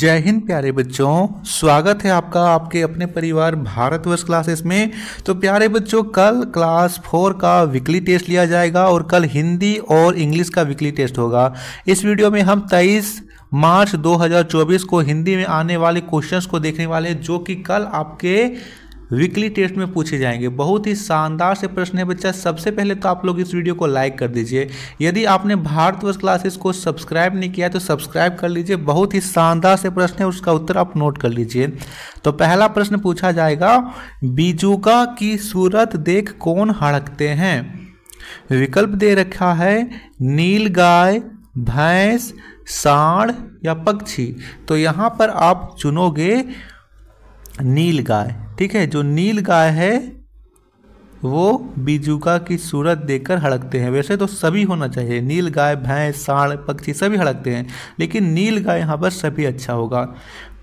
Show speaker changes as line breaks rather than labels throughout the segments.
जय हिंद प्यारे बच्चों स्वागत है आपका आपके अपने परिवार भारतवर्ष क्लासेस में तो प्यारे बच्चों कल क्लास फोर का वीकली टेस्ट लिया जाएगा और कल हिंदी और इंग्लिश का वीकली टेस्ट होगा इस वीडियो में हम 23 मार्च 2024 को हिंदी में आने वाले क्वेश्चंस को देखने वाले जो कि कल आपके वीकली टेस्ट में पूछे जाएंगे बहुत ही शानदार से प्रश्न है बच्चा सबसे पहले तो आप लोग इस वीडियो को लाइक कर दीजिए यदि आपने भारतवर्ष क्लासेस को सब्सक्राइब नहीं किया है तो सब्सक्राइब कर लीजिए बहुत ही शानदार से प्रश्न है उसका उत्तर आप नोट कर लीजिए तो पहला प्रश्न पूछा जाएगा बीजुका की सूरत देख कौन हड़कते हैं विकल्प दे रखा है नील गाय भैंस सांड या पक्षी तो यहाँ पर आप चुनोगे नील गाय ठीक है जो नील गाय है वो का की सूरत देखकर हड़कते हैं वैसे तो सभी होना चाहिए नील गाय भैंस सांड पक्षी सभी हड़कते हैं लेकिन नील गाय यहाँ पर सभी अच्छा होगा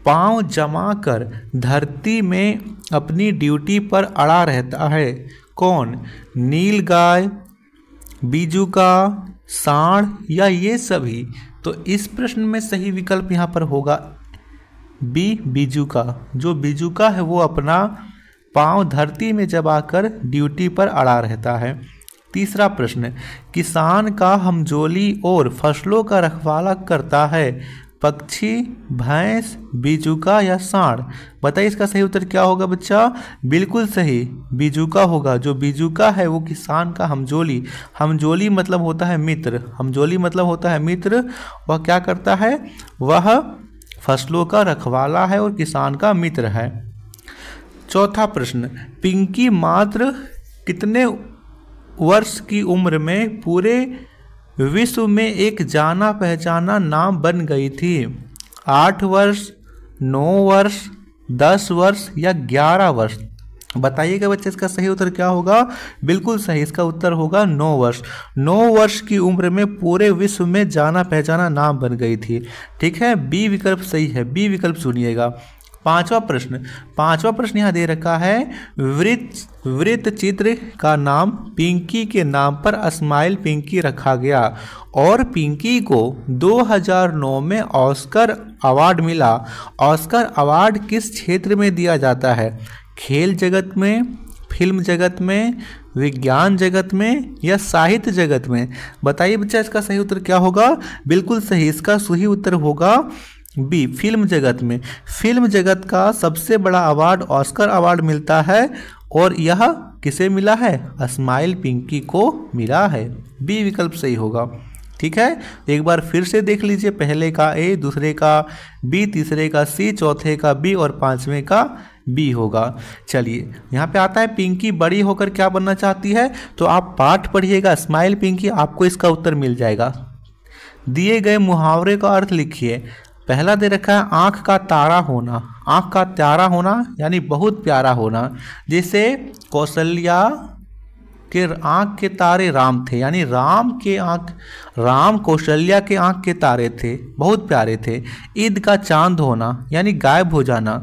पांव जमा कर धरती में अपनी ड्यूटी पर अड़ा रहता है कौन नील गाय बीजुका सांड या ये सभी तो इस प्रश्न में सही विकल्प यहाँ पर होगा बी बीजू का जो बीजू का है वो अपना पांव धरती में जब आकर ड्यूटी पर अड़ा रहता है तीसरा प्रश्न किसान का हमजोली और फसलों का रखवाला करता है पक्षी भैंस का या सांड बताइए इसका सही उत्तर क्या होगा बच्चा बिल्कुल सही का होगा जो का है वो किसान का हमजोली हमजोली मतलब होता है मित्र हमजोली मतलब होता है मित्र वह क्या करता है वह फसलों का रखवाला है और किसान का मित्र है चौथा प्रश्न पिंकी मात्र कितने वर्ष की उम्र में पूरे विश्व में एक जाना पहचाना नाम बन गई थी आठ वर्ष नौ वर्ष दस वर्ष या ग्यारह वर्ष बताइएगा बच्चे इसका सही उत्तर क्या होगा बिल्कुल सही इसका उत्तर होगा नौ वर्ष नौ वर्ष की उम्र में पूरे विश्व में जाना पहचाना नाम बन गई थी ठीक है बी विकल्प सही है बी विकल्प सुनिएगा पांचवा प्रश्न पांचवा प्रश्न यहाँ दे रखा है वृत्त वृत्त चित्र का नाम पिंकी के नाम पर स्माइल पिंकी रखा गया और पिंकी को 2009 में ऑस्कर अवार्ड मिला ऑस्कर अवार्ड किस क्षेत्र में दिया जाता है खेल जगत में फिल्म जगत में विज्ञान जगत में या साहित्य जगत में बताइए बच्चा इसका सही उत्तर क्या होगा बिल्कुल सही इसका सही उत्तर होगा बी फिल्म जगत में फिल्म जगत का सबसे बड़ा अवार्ड ऑस्कर अवार्ड मिलता है और यह किसे मिला है स्माइल पिंकी को मिला है बी विकल्प सही होगा ठीक है एक बार फिर से देख लीजिए पहले का ए दूसरे का बी तीसरे का सी चौथे का बी और पांचवें का बी होगा चलिए यहाँ पे आता है पिंकी बड़ी होकर क्या बनना चाहती है तो आप पाठ पढ़िएगा स्माइल पिंकी आपको इसका उत्तर मिल जाएगा दिए गए मुहावरे का अर्थ लिखिए पहला दे रखा है आँख का तारा होना आँख का तारा होना यानी बहुत प्यारा होना जैसे कौशल्या के आँख के तारे राम थे यानी राम के आँख राम कौशल्या के आँख के तारे थे बहुत प्यारे थे ईद का चांद होना यानी गायब हो जाना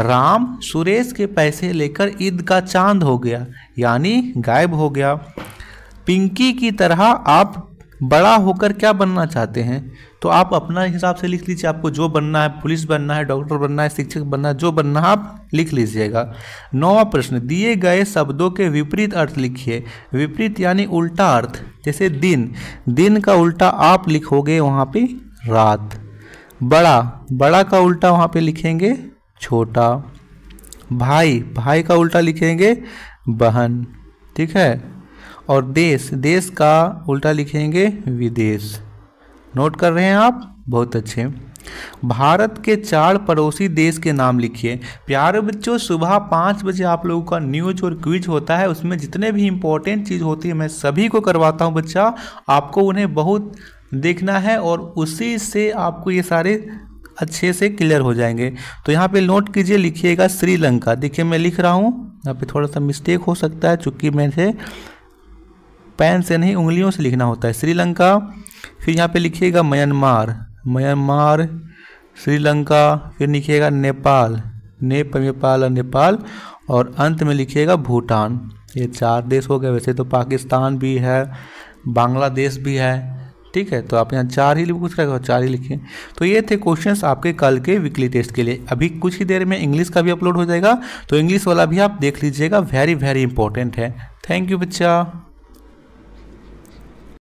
राम सुरेश के पैसे लेकर ईद का चांद हो गया यानी गायब हो गया पिंकी की तरह आप बड़ा होकर क्या बनना चाहते हैं तो आप अपना हिसाब से लिख लीजिए आपको जो बनना है पुलिस बनना है डॉक्टर बनना है शिक्षक बनना है जो बनना है आप लिख लीजिएगा नौवा प्रश्न दिए गए शब्दों के विपरीत अर्थ लिखिए विपरीत यानी उल्टा अर्थ जैसे दिन दिन का उल्टा आप लिखोगे वहाँ पर रात बड़ा बड़ा का उल्टा वहाँ पर लिखेंगे छोटा भाई भाई का उल्टा लिखेंगे बहन ठीक है और देश देश का उल्टा लिखेंगे विदेश नोट कर रहे हैं आप बहुत अच्छे भारत के चार पड़ोसी देश के नाम लिखिए प्यारे बच्चों सुबह पाँच बजे आप लोगों का न्यूज और क्विज होता है उसमें जितने भी इंपॉर्टेंट चीज़ होती है मैं सभी को करवाता हूँ बच्चा आपको उन्हें बहुत देखना है और उसी से आपको ये सारे अच्छे से क्लियर हो जाएंगे तो यहाँ पे नोट कीजिए लिखिएगा श्रीलंका देखिए मैं लिख रहा हूँ यहाँ पे थोड़ा सा मिस्टेक हो सकता है चूंकि मैं पेन से नहीं उंगलियों से लिखना होता है श्रीलंका फिर यहाँ पे लिखिएगा म्यांमार म्यांमार श्रीलंका फिर लिखिएगा नेपाल नेप नेपाल और नेपाल और अंत में लिखिएगा भूटान ये चार देश हो गए वैसे तो पाकिस्तान भी है बांग्लादेश भी है ठीक है तो आप यहाँ चार ही पूछ रहे हो चार ही लिखिए तो ये थे क्वेश्चंस आपके कल के वीकली टेस्ट के लिए अभी कुछ ही देर में इंग्लिश का भी अपलोड हो जाएगा तो इंग्लिश वाला भी आप देख लीजिएगा वेरी वेरी इंपॉर्टेंट है थैंक यू बच्चा